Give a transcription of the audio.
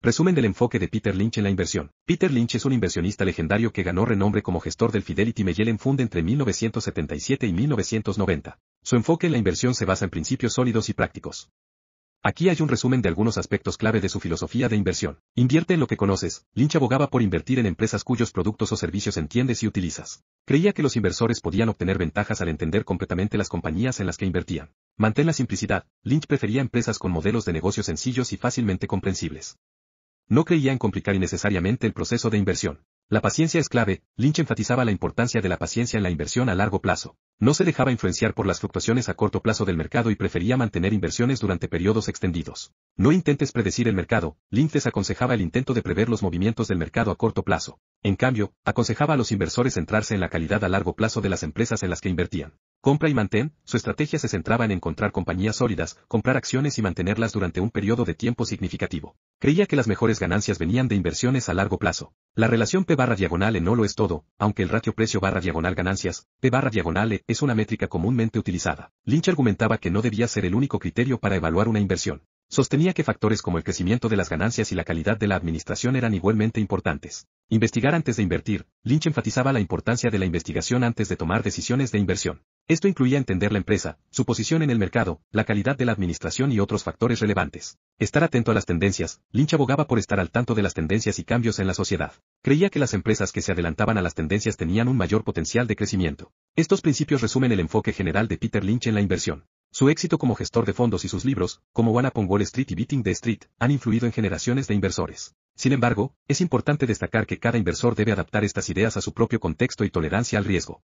Resumen del enfoque de Peter Lynch en la inversión. Peter Lynch es un inversionista legendario que ganó renombre como gestor del Fidelity Magellan Fund entre 1977 y 1990. Su enfoque en la inversión se basa en principios sólidos y prácticos. Aquí hay un resumen de algunos aspectos clave de su filosofía de inversión. Invierte en lo que conoces. Lynch abogaba por invertir en empresas cuyos productos o servicios entiendes y utilizas. Creía que los inversores podían obtener ventajas al entender completamente las compañías en las que invertían. Mantén la simplicidad. Lynch prefería empresas con modelos de negocio sencillos y fácilmente comprensibles. No creía en complicar innecesariamente el proceso de inversión. La paciencia es clave, Lynch enfatizaba la importancia de la paciencia en la inversión a largo plazo. No se dejaba influenciar por las fluctuaciones a corto plazo del mercado y prefería mantener inversiones durante periodos extendidos. No intentes predecir el mercado, Lynch desaconsejaba el intento de prever los movimientos del mercado a corto plazo. En cambio, aconsejaba a los inversores centrarse en la calidad a largo plazo de las empresas en las que invertían. Compra y mantén, su estrategia se centraba en encontrar compañías sólidas, comprar acciones y mantenerlas durante un periodo de tiempo significativo. Creía que las mejores ganancias venían de inversiones a largo plazo. La relación P barra diagonal E no lo es todo, aunque el ratio precio barra diagonal ganancias, P barra diagonal E, es una métrica comúnmente utilizada. Lynch argumentaba que no debía ser el único criterio para evaluar una inversión. Sostenía que factores como el crecimiento de las ganancias y la calidad de la administración eran igualmente importantes. Investigar antes de invertir. Lynch enfatizaba la importancia de la investigación antes de tomar decisiones de inversión. Esto incluía entender la empresa, su posición en el mercado, la calidad de la administración y otros factores relevantes. Estar atento a las tendencias. Lynch abogaba por estar al tanto de las tendencias y cambios en la sociedad. Creía que las empresas que se adelantaban a las tendencias tenían un mayor potencial de crecimiento. Estos principios resumen el enfoque general de Peter Lynch en la inversión. Su éxito como gestor de fondos y sus libros, como One Upon Wall Street y Beating the Street, han influido en generaciones de inversores. Sin embargo, es importante destacar que cada inversor debe adaptar estas ideas a su propio contexto y tolerancia al riesgo.